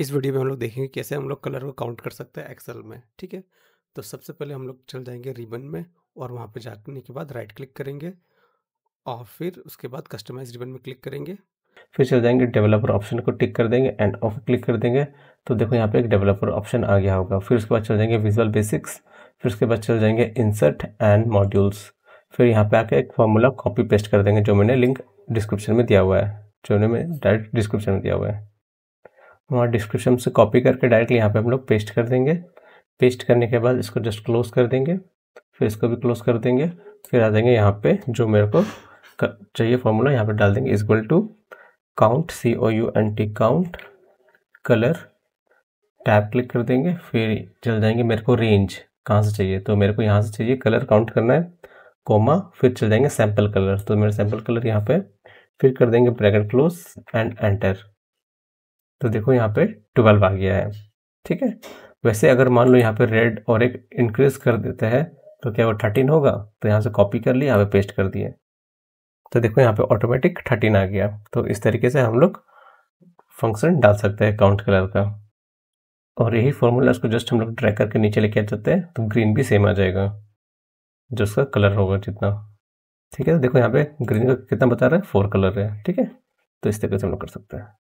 इस वीडियो में हम लोग देखेंगे कैसे हम लोग कलर को काउंट कर सकते हैं एक्सेल में ठीक है तो सबसे पहले हम लोग चल जाएंगे रिबन में और वहाँ पर जाने के बाद राइट क्लिक करेंगे और फिर उसके बाद कस्टमाइज रिबन में क्लिक करेंगे फिर चल जाएंगे डेवलपर ऑप्शन को टिक कर देंगे एंड ऑफ क्लिक कर देंगे तो देखो यहाँ पे एक डेवलपर ऑप्शन आ गया होगा फिर उसके बाद चल जाएंगे विजुअल बेसिक्स फिर उसके बाद चल जाएंगे इंसर्ट एंड मॉड्यूल्स फिर यहाँ पे आके एक फॉर्मूला कॉपी पेस्ट कर देंगे जो मैंने लिंक डिस्क्रिप्शन में दिया हुआ है जो मैंने डायरेक्ट डिस्क्रिप्शन में दिया हुआ है वहाँ डिस्क्रिप्शन से कॉपी करके डायरेक्टली यहाँ पे हम लोग पेस्ट कर देंगे पेस्ट करने के बाद इसको जस्ट क्लोज कर देंगे फिर इसको भी क्लोज कर देंगे फिर आ जाएंगे यहाँ पे जो मेरे को चाहिए फॉर्मूला यहाँ पे डाल देंगे equal to count C O U N T count colour tab click कर देंगे फिर चल जाएंगे मेरे को रेंज कहाँ से चाहिए तो मेरे को यहाँ से चाहिए कलर काउंट करना है कोमा फिर चल जाएंगे सैम्पल कलर तो मेरा सैम्पल कलर यहाँ पे फिर कर देंगे ब्रैकेट क्लोज एंड एंटर तो देखो यहाँ पे ट्वेल्व आ गया है ठीक है वैसे अगर मान लो यहाँ पे रेड और एक इंक्रीज कर देते हैं तो क्या वो थर्टीन होगा तो यहाँ से कॉपी कर लिया यहाँ पे पेस्ट कर दिए तो देखो यहाँ पे ऑटोमेटिक थर्टीन आ गया तो इस तरीके से हम लोग फंक्शन डाल सकते हैं काउंट कलर का और यही फॉर्मूला इसको जस्ट हम लोग ट्रैक करके नीचे लेके आ जाते हैं तो ग्रीन भी सेम आ जाएगा जो उसका कलर होगा जितना ठीक है तो देखो यहाँ पे ग्रीन का कितना बता रहा है फोर कलर है ठीक है तो इस तरीके से हम लोग कर सकते हैं